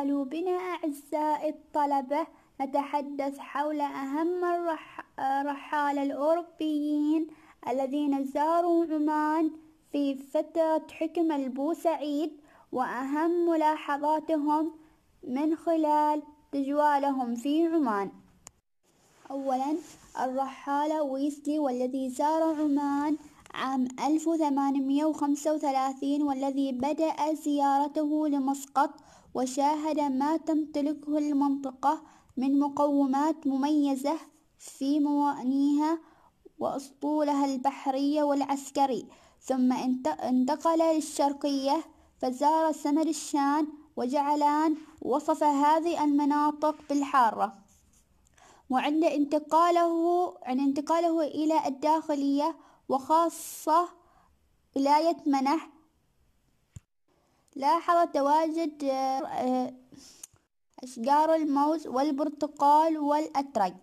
تعالوا بنا أعزائي الطلبة نتحدث حول أهم الرحالة الأوروبيين الذين زاروا عمان في فترة حكم البوسعيد وأهم ملاحظاتهم من خلال تجوالهم في عمان أولا الرحالة ويسلي والذي زار عمان عام 1835 والذي بدأ زيارته لمسقط وشاهد ما تمتلكه المنطقة من مقومات مميزة في موانيها وأسطولها البحرية والعسكري ثم انتقل للشرقية فزار سمر الشان وجعلان وصف هذه المناطق بالحارة وعند انتقاله عند انتقاله إلى الداخلية وخاصة ولاية منح لاحظ تواجد آه، أشجار الموز والبرتقال والأترق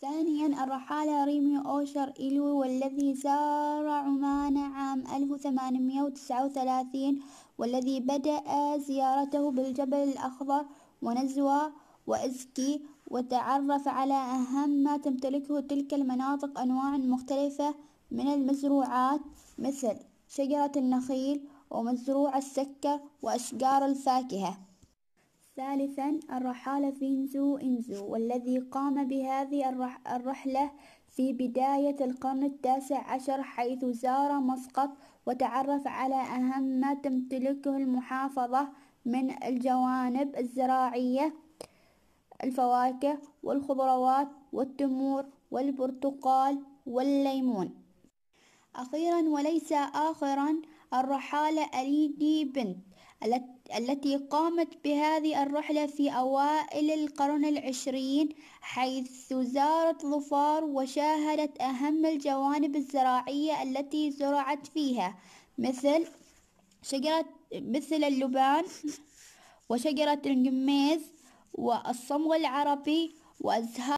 ثانيا الرحالة ريمي أوشر إلو والذي زار عمان عام 1839 والذي بدأ زيارته بالجبل الأخضر ونزوى وأزكي وتعرف على أهم ما تمتلكه تلك المناطق أنواع مختلفة من المزروعات مثل شجرة النخيل ومزروع السكر وأشجار الفاكهة ثالثا الرحالة فينزو إنزو والذي قام بهذه الرحلة في بداية القرن التاسع عشر حيث زار مسقط وتعرف على أهم ما تمتلكه المحافظة من الجوانب الزراعية الفواكه والخضروات والتمور والبرتقال والليمون أخيرا وليس آخرا الرحالة أليدي بنت التي قامت بهذه الرحلة في أوائل القرن العشرين حيث زارت ظفار وشاهدت أهم الجوانب الزراعية التي زرعت فيها مثل شجرة مثل اللبان وشجرة الجميز والصمغ العربي وأزهار